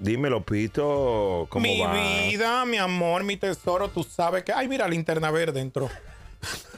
Dímelo, Pito, ¿cómo Mi vida, mi amor, mi tesoro, tú sabes que... Ay, mira, linterna verde dentro.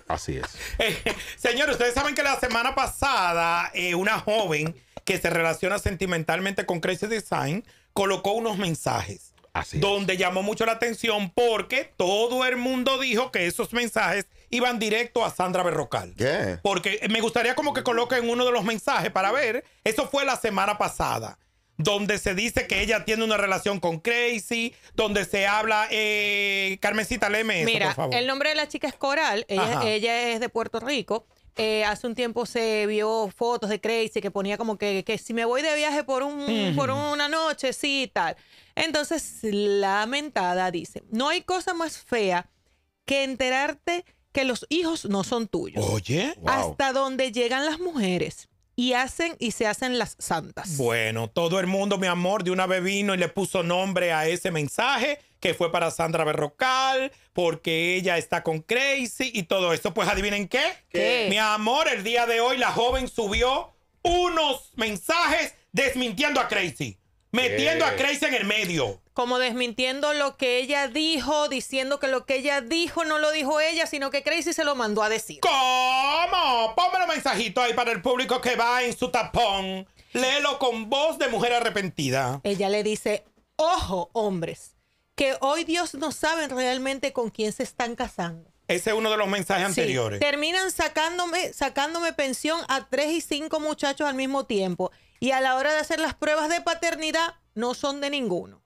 Así es. Eh, señores, ustedes saben que la semana pasada eh, una joven que se relaciona sentimentalmente con Crazy Design colocó unos mensajes. Así donde llamó mucho la atención porque todo el mundo dijo que esos mensajes iban directo a Sandra Berrocal. ¿Qué? Porque me gustaría como que coloquen uno de los mensajes para ver. Eso fue la semana pasada donde se dice que ella tiene una relación con Crazy, donde se habla. Eh, Carmencita, léeme Mira, por favor. el nombre de la chica es Coral, ella, es de Puerto Rico. Eh, hace un tiempo se vio fotos de Crazy que ponía como que, si me voy de viaje por, un, por una noche, sí, y tal. Entonces, lamentada dice, no hay cosa más fea que enterarte que los hijos no son tuyos. Oye. Hasta donde llegan las mujeres y hacen y se hacen las santas. Bueno, todo el mundo, mi amor, de una vez vino y le puso nombre a ese mensaje que fue para Sandra Berrocal, porque ella está con Crazy y todo eso, Pues adivinen ¿Qué? Mi amor, el día de hoy la joven subió unos mensajes desmintiendo a Crazy metiendo a Crazy en el medio. Como desmintiendo lo que ella dijo, diciendo que lo que ella dijo no lo dijo ella, sino que Crazy se lo mandó a decir. ¿Cómo? los mensajito ahí para el público que va en su tapón. Léelo con voz de mujer arrepentida. Ella le dice, ojo, hombres, que hoy Dios no sabe realmente con quién se están casando. Ese es uno de los mensajes anteriores. Terminan sacándome, sacándome pensión a tres y cinco muchachos al mismo tiempo. Y a la hora de hacer las pruebas de paternidad, no son de ninguno.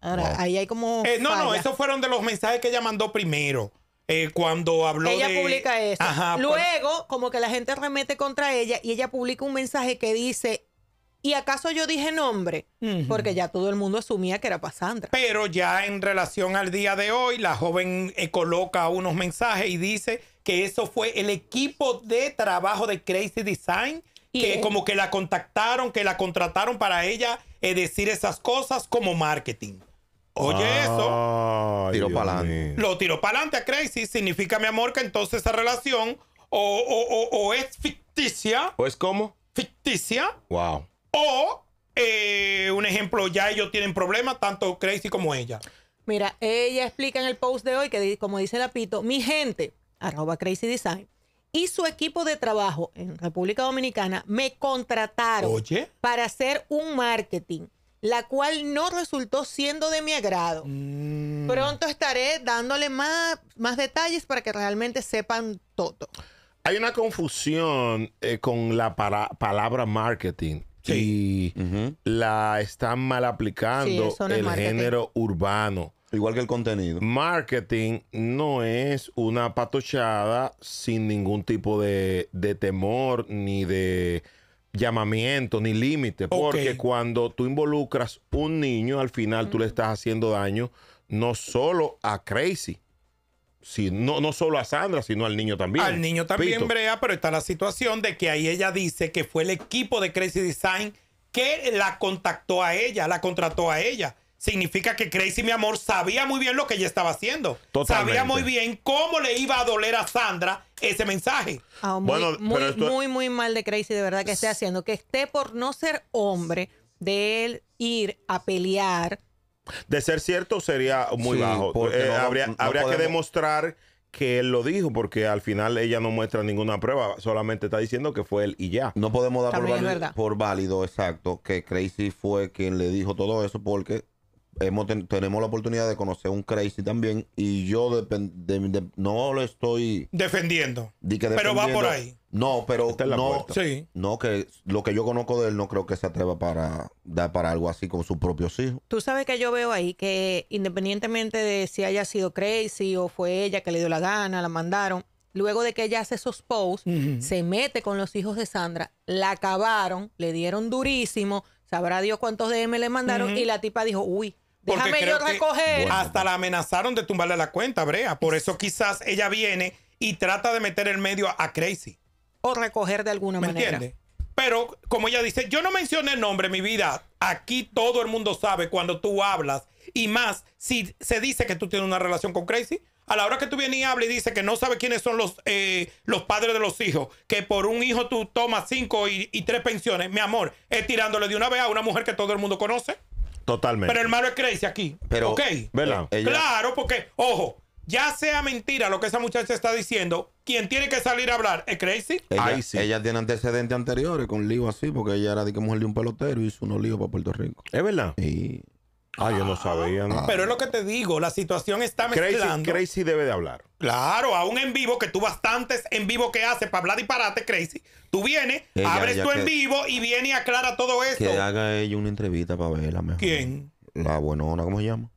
Ahora, ahí hay como. Eh, no, no, esos fueron de los mensajes que ella mandó primero. Eh, cuando habló ella publica eso. Ajá, Luego, como que la gente remete contra ella y ella publica un mensaje que dice, ¿y acaso yo dije nombre? Porque ya todo el mundo asumía que era Sandra. Pero ya en relación al día de hoy, la joven eh, coloca unos mensajes y dice que eso fue el equipo de trabajo de Crazy Design que eh, como que la contactaron, que la contrataron para ella eh, decir esas cosas como marketing. Oye, eso. Tiro para adelante. Lo tiró para adelante a Crazy. Significa, mi amor, que entonces esa relación o, es ficticia. ¿O es como? Ficticia. Wow. O, eh, un ejemplo, ya ellos tienen problemas, tanto Crazy como ella. Mira, ella explica en el post de hoy que, como dice Lapito, mi gente, arroba Crazy Design, y su equipo de trabajo en República Dominicana me contrataron para hacer un marketing, la cual no resultó siendo de mi agrado. Mm. Pronto estaré dándole más, más detalles para que realmente sepan todo. Hay una confusión eh, con la palabra marketing. Y la están mal aplicando el género urbano. Igual que el contenido. Marketing no es una patochada sin ningún tipo de, temor ni de llamamiento ni límite. Porque cuando tú involucras un niño, al final tú le estás haciendo daño no solo a Crazy, no, solo a Sandra, sino al niño también. Al niño también, Brea, pero está la situación de que ahí ella dice que fue el equipo de Crazy Design que la contactó a ella, la contrató a ella significa que Crazy, mi amor, sabía muy bien lo que ella estaba haciendo. Sabía muy bien cómo le iba a doler a Sandra ese mensaje. Ah, muy, bueno, muy, muy, mal de Crazy, de verdad, que esté haciendo. Que esté por no ser hombre, de él ir a pelear. De ser cierto, sería muy bajo. Eh, habría, que demostrar que él lo dijo, porque al final ella no muestra ninguna prueba, solamente está diciendo que fue él y ya. No podemos dar por por válido, exacto, que Crazy fue quien le dijo todo eso, porque tenemos la oportunidad de conocer un crazy también y yo no lo estoy defendiendo. Pero va por ahí. No, pero usted no, no que lo que yo conozco de él no creo que se atreva para dar para algo así con sus propios hijos. Tú sabes que yo veo ahí que independientemente de si haya sido crazy o fue ella que le dio la gana, la mandaron, luego de que ella hace esos posts, se mete con los hijos de Sandra, la acabaron, le dieron durísimo, sabrá Dios cuántos DM le mandaron y la tipa dijo, uy, recoger. hasta la amenazaron de tumbarle la cuenta, Brea. Por eso quizás ella viene y trata de meter el medio a Crazy. O recoger de alguna ¿Me manera. Entiende? Pero como ella dice, yo no mencioné el nombre, mi vida. Aquí todo el mundo sabe cuando tú hablas. Y más, si se dice que tú tienes una relación con Crazy, a la hora que tú vienes y hablas y dices que no sabes quiénes son los, eh, los padres de los hijos, que por un hijo tú tomas cinco y, y tres pensiones, mi amor, es tirándole de una vez a una mujer que todo el mundo conoce. Totalmente. Pero el malo es Crazy aquí. Pero, ¿Ok? ¿verdad? Eh, claro, porque, ojo, ya sea mentira lo que esa muchacha está diciendo, quien tiene que salir a hablar es Crazy. Ella, ella tiene antecedentes anteriores con lío así, porque ella era de que mujer de un pelotero y hizo unos líos para Puerto Rico. ¿Es verdad? Ah, yo no sabía. Pero es lo que te digo, la situación está mezclando. Crazy, debe de hablar. Claro, aún en vivo, que tú bastantes en vivo que haces para hablar disparate, Crazy. Tú vienes, abres tu en vivo y viene y aclara todo esto. Que haga ella una entrevista para verla mejor. ¿Quién? La buenona, ¿cómo se llama?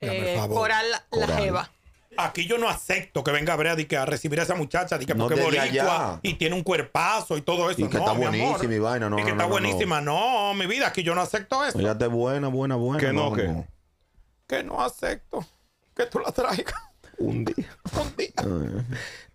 Eh, Coral La Jeva. Aquí yo no acepto que venga Brea que a recibir a esa muchacha, porque es y tiene un cuerpazo y todo eso. Y que está buenísima no. Y que está buenísima. No. mi vida, aquí yo no acepto eso. te buena, buena, buena. Que no, que. no acepto que tú la traigas. Un día. un día.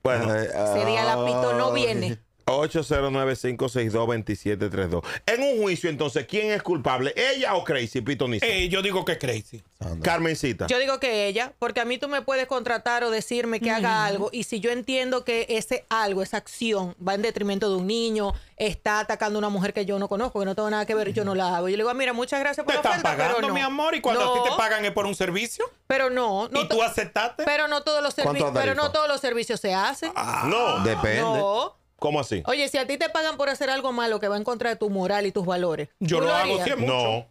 Bueno, eh, ese día la pito no ah, viene. 809-562-2732. En un juicio, entonces, ¿quién es culpable? ¿Ella o Crazy, Pitonista? Eh, yo digo que Crazy. Carmencita. Yo digo que ella, porque a mí tú me puedes contratar o decirme que haga algo, y si yo entiendo que ese algo, esa acción, va en detrimento de un niño, está atacando a una mujer que yo no conozco, que no tengo nada que ver, yo no la hago. Yo le digo, ah, mira, muchas gracias por la están oferta, pagando, pero no. mi amor, y cuando a ti te pagan es por un servicio. Pero no. no ¿Y tú aceptaste? Pero no todos los servicios, pero no todos los servicios se hacen. Ah. no. Depende. No. ¿Cómo así? Oye, si a ti te pagan por hacer algo malo que va en contra de tu moral y tus valores. Yo lo, hago si No.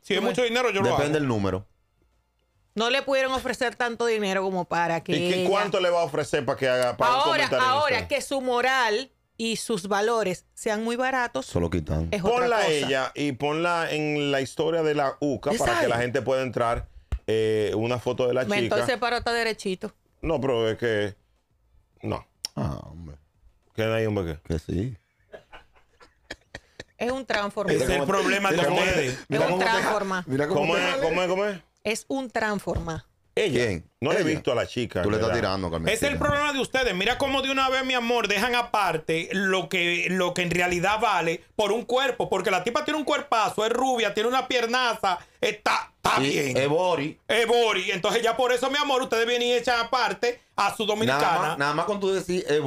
Si es mucho dinero, yo lo hago. Depende del número. No le pudieron ofrecer tanto dinero como para que. ¿Y cuánto le va a ofrecer para que haga para Ahora, ahora que su moral y sus valores sean muy baratos. Solo quitan. Es ponla otra ella y ponla en la historia de la UCA para que la gente pueda entrar eh, una foto de la Me chica. Entonces para está derechito. No, pero es que. No. Ah, hombre un Que sí. Es un transforma. Es el problema de ustedes. Es un transforma. Mira cómo, es, cómo es, un transforma. No le he visto a la chica. Tú le estás tirando, Carmen. Es el problema de ustedes. Mira cómo de una vez, mi amor, dejan aparte lo que, lo que en realidad vale por un cuerpo. Porque la tipa tiene un cuerpazo, es rubia, tiene una piernaza, está, está bien. Es Bori. Entonces ya por eso, mi amor, ustedes vienen y echan aparte a su dominicana. Nada más, nada con tú decir es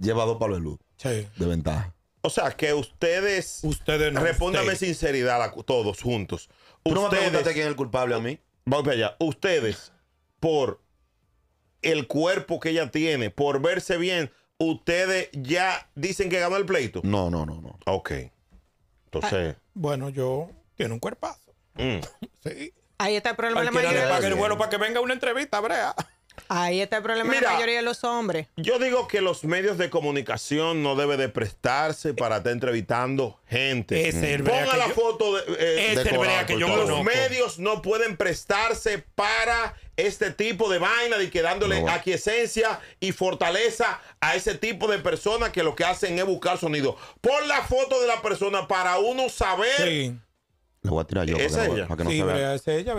lleva dos palos de luz. Sí. De ventaja. O sea, que ustedes. Ustedes no. Respóndame sinceridad, a todos juntos. ustedes, no me el culpable a mí. Vamos allá. Ustedes, por el cuerpo que ella tiene, por verse bien, ustedes ya dicen que ganó el pleito. No, no, no, no. Ok. Entonces. Ah, bueno, yo. Tiene un cuerpazo. Mm. sí. Ahí está el problema de la mayoría. bueno, para que venga una entrevista, Brea. Ahí está el problema de la mayoría de los hombres. Yo digo que los medios de comunicación no deben de prestarse para estar entrevistando gente. Ponga la foto de, eh, que yo Los medios no pueden prestarse para este tipo de vaina y quedándole dándole aquiescencia y fortaleza a ese tipo de personas que lo que hacen es buscar sonido. Pon la foto de la persona para uno saber voy a tirar yo. es ella. Para que no vea. es ella.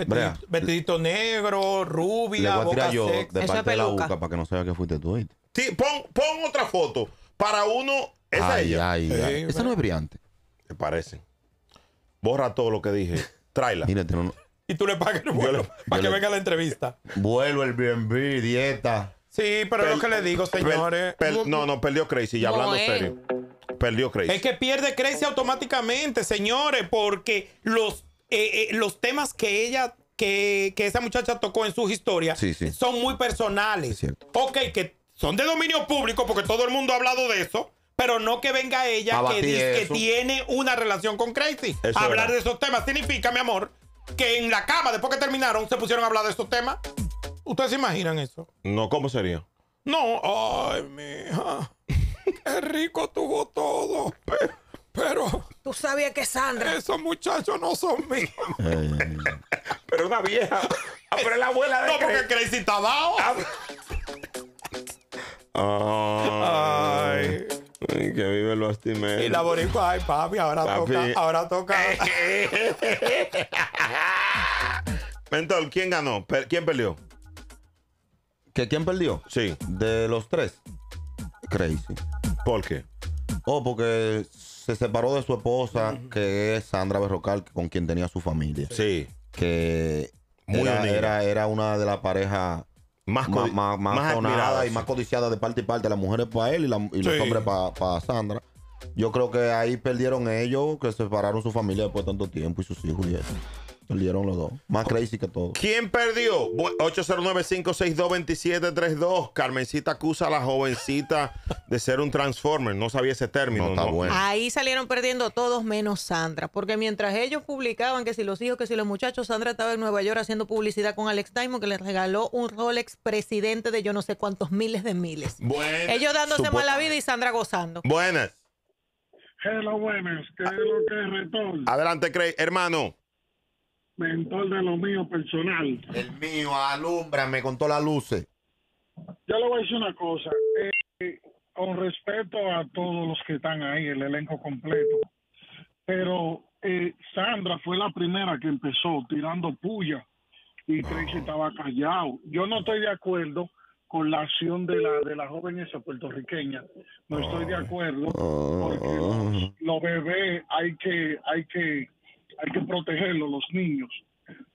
Vestidito, negro, rubia, Le voy a tirar yo de parte de la para que no se vea que fuiste tú. Sí, pon, pon otra foto. Para uno, esa Ay, ella. ay, ay. Esa no es brillante. Me parece. Borra todo lo que dije. Tráela. Este y tú le pagas el vuelo para que venga la entrevista. Vuelo, el BNB, dieta. Sí, pero es lo que le digo, señores. no, no, perdió Crazy. Ya hablando en eh. serio. Perdió Crazy. Es que pierde Crazy automáticamente, señores, porque los, eh, eh, los temas que ella que, que, esa muchacha tocó en sus historias son muy personales. Ok, que son de dominio público porque todo el mundo ha hablado de eso, pero no que venga ella que, dice que tiene una relación con Crazy. hablar de esos temas significa, mi amor, que en la cama, después que terminaron, se pusieron a hablar de esos temas. ¿Ustedes se imaginan eso? No, ¿cómo sería? No, ay, mija qué rico tuvo todo. Pero, Tú sabías que Sandra. esos muchachos no son míos. Pero una vieja. Ah, pero es la abuela de No, porque Crazy. estaba. está dado ah, Ay, ay, que vive el bastimero. Y la boricua, ay, papi, ahora toca, ahora toca. Mentor, ¿quién ganó? ¿Quién perdió? ¿Que quién perdió? Sí. De los tres. Crazy. ¿Por qué? Oh, porque se separó de su esposa, que es Sandra Berrocal, con quien tenía su familia. Sí. Que era, era, una de las parejas más, más, y más codiciada de parte y parte. Las mujeres para él y, los hombres para Sandra. Yo creo que ahí perdieron ellos, que separaron su familia después de tanto tiempo y sus hijos y eso. Perdieron los dos. Más crazy que todo. ¿Quién perdió? 809-562-2732. Carmencita acusa a la jovencita de ser un Transformer. No sabía ese término. Ahí salieron perdiendo todos menos Sandra. Porque mientras ellos publicaban que si los hijos, que si los muchachos, Sandra estaba en Nueva York haciendo publicidad con Alex Diamond que le regaló un Rolex presidente de yo no sé cuántos miles de miles. ellos dándose mala vida y Sandra gozando. Buenas. Hello, buenas. ¿Qué lo que Adelante, Craig. Hermano mentor de lo mío personal. El mío, alumbra, con todas las luces. Yo le voy a decir una cosa. Eh, con respeto a todos los que están ahí, el elenco completo. Pero eh, Sandra fue la primera que empezó tirando puya y no. que estaba callado. Yo no estoy de acuerdo con la acción de la, de la joven esa puertorriqueña. No estoy de acuerdo ah, porque ah. los, bebés hay que, hay que hay que protegerlo, los niños.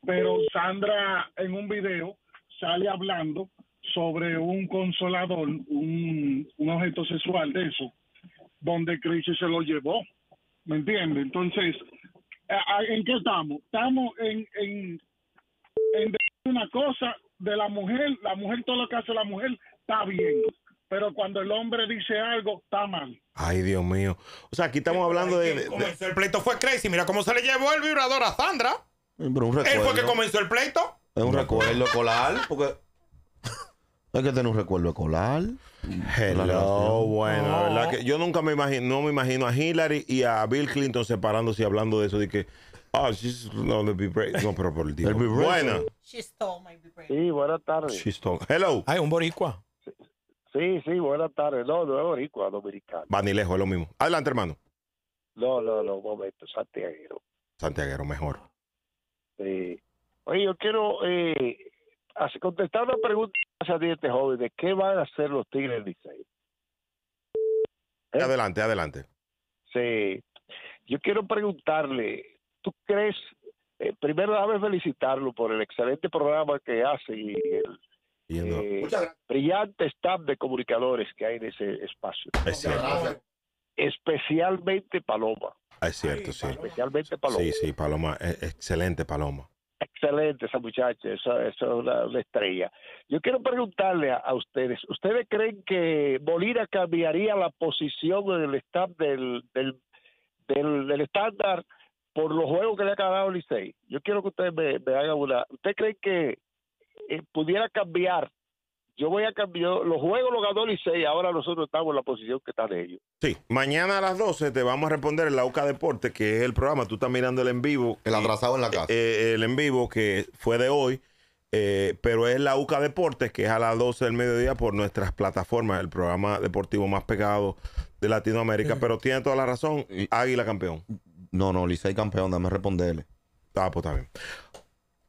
Pero Sandra en un video sale hablando sobre un consolador, un, objeto sexual de eso, donde Crisis se lo llevó. ¿Me entiendes? Entonces, ¿en qué estamos? Estamos en, en una cosa de la mujer, la mujer, todo lo que hace la mujer está bien, pero cuando el hombre dice algo, está mal. Ay, Dios mío. O sea, aquí estamos hablando de, el pleito, fue Crazy. Mira cómo se le llevó el vibrador a Sandra. Él fue que comenzó el pleito. Es un recuerdo escolar, pues, porque. Hay que tener un recuerdo colar. Hello, bueno, la verdad que yo nunca me imagino, no me imagino a Hillary y a Bill Clinton separándose y hablando de eso de que Ah, no the No, pero por el stole my vibrator. Sí, buenas tardes. stole. Hello. Ay, un boricua. Sí, sí, buenas tardes. No, no es boricua, dominicano. lejos, es lo mismo. Adelante, hermano. No, no, no, un momento, Santiaguero. Santiaguero, mejor. Sí. Oye, yo quiero eh, contestar una pregunta a este joven de qué van a hacer los Tigres 16? ¿Eh? Adelante, adelante. Sí. Yo quiero preguntarle, ¿tú crees? primero eh, primero, déjame felicitarlo por el excelente programa que hace y el eh, brillante staff de comunicadores que hay en ese espacio. Especialmente Paloma. Ah, es cierto, sí. Especialmente Paloma. Sí, sí, Paloma. E, excelente Paloma. Excelente esa muchacha, esa, es una, estrella. Yo quiero preguntarle a, ustedes, ¿ustedes creen que Bolívar cambiaría la posición del staff del, del, del, estándar por los juegos que le ha ganado Licey? Yo quiero que ustedes me, me hagan una... ¿Ustedes creen que eh, pudiera cambiar, yo voy a cambiar, los juegos los ganó y ahora nosotros estamos en la posición que de ellos. Sí, mañana a las 12 te vamos a responder en la UCA Deportes que es el programa, tú estás mirando el en vivo. El atrasado en la casa. Eh, eh, el en vivo que fue de hoy. pero es la UCA Deportes, que es a las 12 del mediodía por nuestras plataformas, el programa deportivo más pegado de Latinoamérica. Pero tiene toda la razón, Águila campeón. No, no, Licey campeón, dame responderle. Ah, pues está bien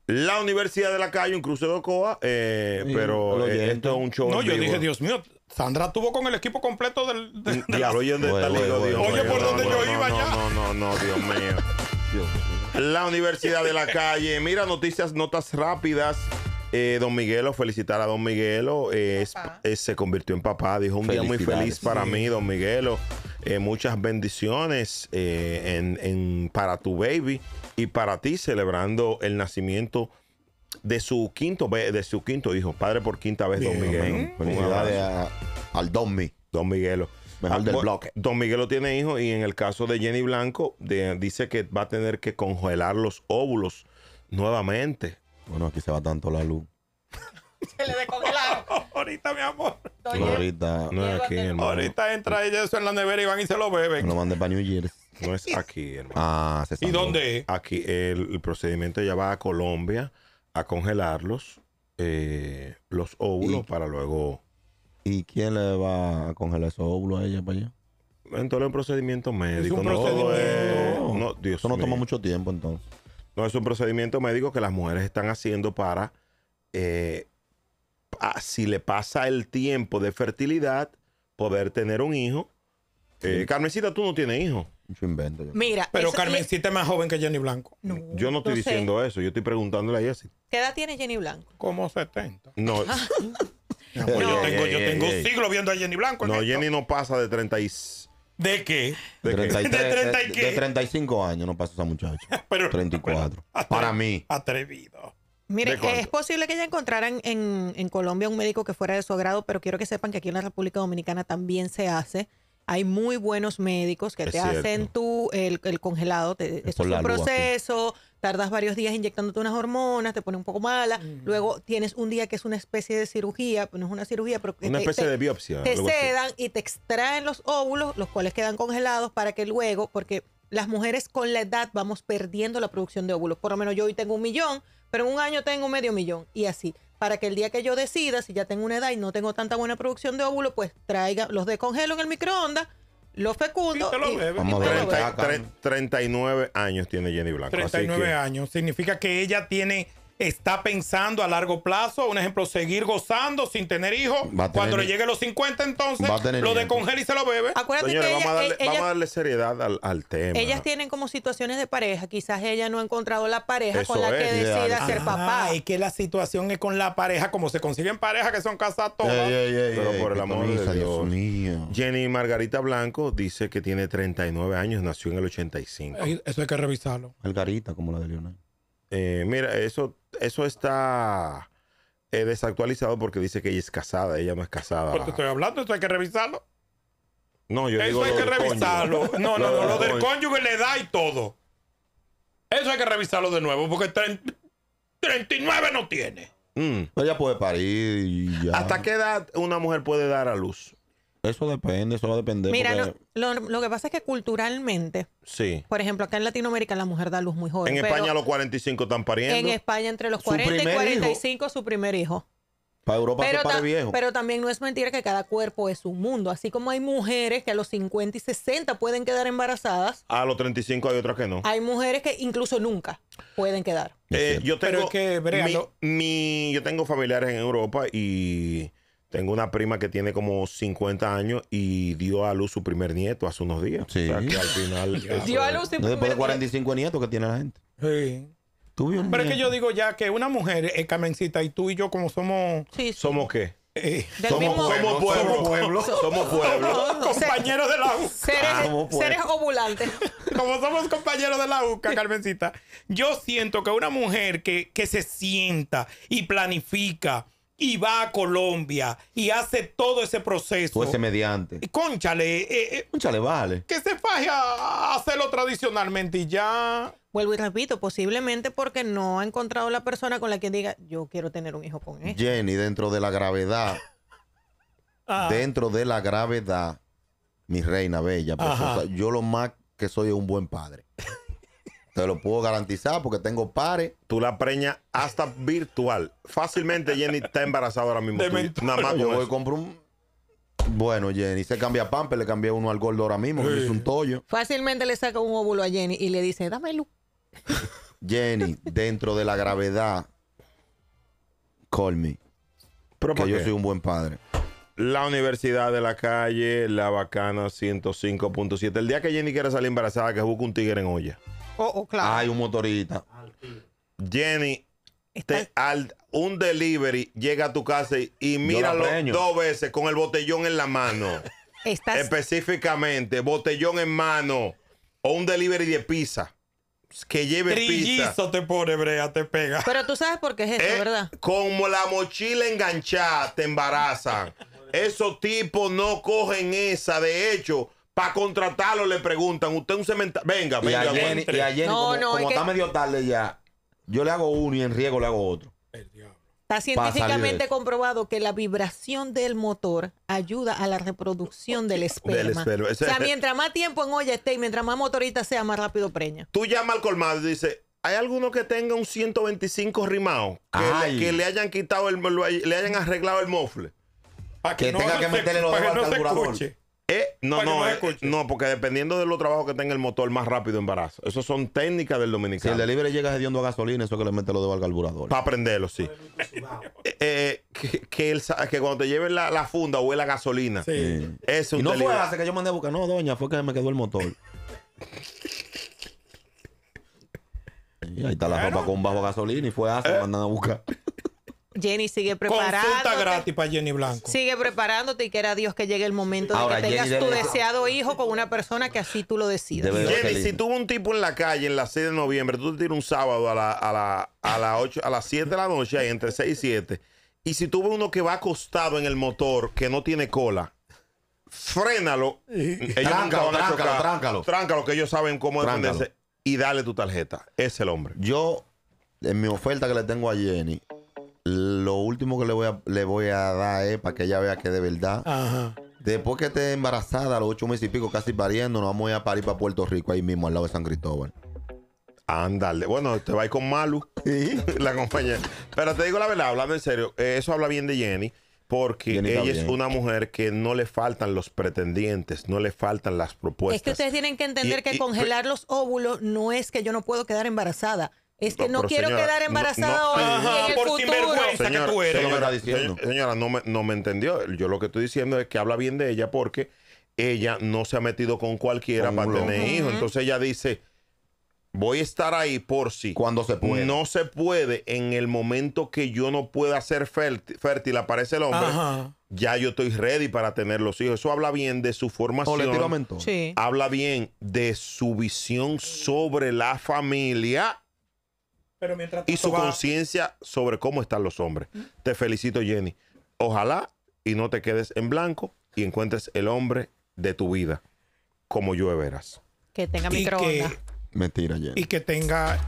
la Universidad de la Calle, un cruce de Ocoa, eh, pero eh, esto es un show. No, yo dije, Dios mío, Sandra estuvo con el equipo completo del. oye, oye, por dónde yo iba no, ya. No, no, no, Dios mío. Dios La Universidad de la Calle. Mira, noticias, notas rápidas. Eh, don Miguelo, felicitar a don Miguelo. se convirtió en papá. Dijo un día muy feliz para mí, don Miguelo. Eh, muchas bendiciones eh, para tu baby y para ti celebrando el nacimiento de su quinto de su quinto hijo, padre por quinta vez Don Miguel. Felicidades al Don Mi. Don Miguelo. Ah, bloque. Don Miguelo tiene hijo y en el caso de Jenny Blanco dice que va a tener que congelar los óvulos nuevamente. Bueno, aquí se va tanto la luz. se le ahorita, mi amor. ahorita. No es Ahorita entra ella eso en la nevera y van y se lo beben. Lo mande para New No es aquí, hermano. Ah, se ¿Y dónde Aquí el, procedimiento ya va a Colombia a congelarlos, eh, los óvulos, para luego. ¿Y quién le va a congelar esos óvulos a ella para allá? Entonces es un procedimiento médico. no, eh, No, Dios Eso no toma mucho tiempo entonces. No, es un procedimiento médico que las mujeres están haciendo para eh, si le pasa el tiempo de fertilidad, poder tener un hijo. Eh, Carmencita, tú no tienes hijo. Yo invento. Mira, pero Carmencita es más joven que Jenny Blanco. yo no estoy diciendo eso, yo estoy preguntándole a Jessy. ¿Qué edad tiene Jenny Blanco? Como 70. No. Ah. yo tengo, un siglo viendo a Jenny Blanco. No, Jenny no pasa de 30 ¿De qué? ¿De, 33, ¿De, 35 años no pasa esa muchacha. 34. para mí. Atrevido. Mire, es posible que ya encontraran en, Colombia un médico que fuera de su agrado, pero quiero que sepan que aquí en la República Dominicana también se hace. Hay muy buenos médicos que te hacen tú el, congelado. es eso es un proceso, tardas varios días inyectándote unas hormonas, te pone un poco mala. Luego tienes un día que es una especie de cirugía, no es una cirugía, pero. Una especie de biopsia. Te sedan y te extraen los óvulos, los cuales quedan congelados para que luego, porque las mujeres con la edad vamos perdiendo la producción de óvulos. Por lo menos yo hoy tengo un millón, pero en un año tengo medio millón y así. Para que el día que yo decida, si ya tengo una edad y no tengo tanta buena producción de óvulos, pues traiga, los descongelo en el microondas, los fecundo. Y, y, 39 años tiene Jenny Blanco. 39 años. Significa que ella tiene está pensando a largo plazo, un ejemplo, seguir gozando sin tener hijos. Cuando le llegue los 50, entonces lo descongela y se lo bebe. Acuérdate que vamos, a darle, vamos, a darle, seriedad al, tema. Ellas tienen como situaciones de pareja. Quizás ella no ha encontrado la pareja con la que decida ser ah, papá. Y que la situación es con la pareja, como se consiguen parejas que son casadas todas. Pero por el amor de Dios. Jenny Margarita Blanco dice que tiene 39 años, nació en el 85. Eso hay que revisarlo. Margarita, como la de Leonel. Eh, mira, eso eso está eh, desactualizado porque dice que ella es casada, ella no es casada. Pues te estoy hablando, esto hay que revisarlo. No, yo eso hay que revisarlo. No, no, no, lo, del cónyuge le da y todo. Eso hay que revisarlo de nuevo porque 39 no tiene. Mm. ella puede parir y ya. ¿Hasta qué edad una mujer puede dar a luz? Eso depende, eso va a depender. Mira, lo, lo, que pasa es que culturalmente, sí. por ejemplo, acá en Latinoamérica la mujer da luz muy joven. En España a los 45 están pariendo. En España entre los 40 y 45 su primer hijo. Para Europa pero, se viejo. pero también no es mentira que cada cuerpo es un mundo. Así como hay mujeres que a los 50 y 60 pueden quedar embarazadas. A los 35 hay otras que no. Hay mujeres que incluso nunca pueden quedar. Eh, yo tengo, yo tengo familiares en Europa y tengo una prima que tiene como 50 años y dio a luz su primer nieto hace unos días. Sí. O dio a luz su Después de 45 nietos que tiene la gente. Sí. Pero es que yo digo ya que una mujer, eh, Carmencita, y tú y yo, como somos. Sí, ¿Somos qué? Eh, somos, pueblo, somos, pueblo, somos, pueblo, compañeros de la UCA. Ah, Seres, ovulantes. Como somos compañeros de la UCA, Carmencita, yo siento que una mujer que, que se sienta y planifica y va a Colombia y hace todo ese proceso. Todo ese mediante. Y conchale. Eh, eh conchale, vale. Que se faje a hacerlo tradicionalmente y ya. Vuelvo y repito, posiblemente porque no ha encontrado la persona con la que diga, yo quiero tener un hijo con él. Jenny, dentro de la gravedad. Ah. Dentro de la gravedad, mi reina bella, yo lo más que soy es un buen padre. Te lo puedo garantizar porque tengo pares. Tú la preñas hasta virtual. Fácilmente Jenny está embarazada ahora mismo. Nada más yo voy a comprar un. Bueno, Jenny, se cambia pamper, le cambié uno al gordo ahora mismo, que un tollo. Fácilmente le saca un óvulo a Jenny y le dice, dame Jenny, dentro de la gravedad, call me. porque yo soy un buen padre. La Universidad de la Calle, La Bacana 105.7. El día que Jenny quiera salir embarazada, que busque un tigre en olla. Oh, oh, claro. Hay un motorista. Jenny, un delivery llega a tu casa y, míralo dos veces con el botellón en la mano. Específicamente, botellón en mano o un delivery de pizza. Que lleve pizza. te pone brea, te pega. Pero tú sabes por qué es eso, eh, ¿verdad? Como la mochila enganchada, te embarazan. Esos tipos no cogen esa. De hecho, para contratarlo le preguntan, usted un cementerio. Venga, como, no, está medio tarde ya, yo le hago uno y en riego le hago otro. Está científicamente comprobado que la vibración del motor ayuda a la reproducción del esperma. O sea, mientras más tiempo en olla esté y mientras más motorista sea, más rápido preña. Tú llamas al colmado y dices, ¿Hay alguno que tenga un 125 rimado? Que, le, que le, hayan quitado el, le hayan arreglado el mofle. Para que, tenga que meterle los eh, no, no, eh, no, porque dependiendo de los trabajos que tenga el motor, más rápido embarazo. Eso son técnicas del dominicano. Si el delivery llega sediendo a gasolina, eso es que le mete lo de al carburador. Para prenderlo, sí. Eh, que, que, cuando te lleven la, funda o la gasolina. y no fue hace que yo mandé a buscar. No, doña, fue que me quedó el motor. ahí está la ropa con bajo gasolina y fue hace que mandan a buscar. Jenny sigue preparándote. Consulta gratis para Jenny Blanco. Sigue preparándote y que era Dios que llegue el momento de que tengas tu deseado hijo con una persona que así tú lo decidas. Jenny, si tuvo un tipo en la calle en la 6 de noviembre, tú te tiras un sábado a la, 8, a las 7 de la noche, entre 6 y 7. Y si tuvo uno que va acostado en el motor, que no tiene cola, frénalo. Tráncalo, tráncalo, que ellos saben cómo defenderse. Y dale tu tarjeta. Es el hombre. Yo, en mi oferta que le tengo a Jenny, lo último que le voy a, le voy a dar para que ella vea que de verdad. Después que esté embarazada, a los ocho meses y pico, casi pariendo, nos vamos a ir a para Puerto Rico, ahí mismo, al lado de San Cristóbal. Ándale. Bueno, te va con Malu, la compañera. Pero te digo la verdad, hablando en serio, eh, eso habla bien de Jenny, porque ella es una mujer que no le faltan los pretendientes, no le faltan las propuestas. Es que ustedes tienen que entender que congelar los óvulos no es que yo no puedo quedar embarazada es que no, quiero quedar embarazada no, ajá, en el por futuro. sinvergüenza señora, que Señora, no, me, entendió. Yo lo que estoy diciendo es que habla bien de ella porque ella no se ha metido con cualquiera para tener hijos. Entonces ella dice, voy a estar ahí por si. Cuando se puede. No se puede en el momento que yo no pueda ser fértil, aparece el hombre. Ya yo estoy ready para tener los hijos. Eso habla bien de su formación. Sí. Habla bien de su visión sobre la familia y su conciencia sobre cómo están los hombres. Te felicito, Jenny. Ojalá y no te quedes en blanco y encuentres el hombre de tu vida, como yo verás. Que tenga microondas. Mentira, Jenny. Y que tenga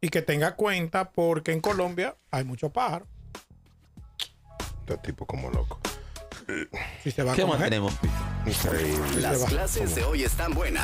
y que tenga cuenta porque en Colombia hay muchos pájaros. Este tipo como loco. ¿Qué más tenemos? Las clases de hoy están buenas.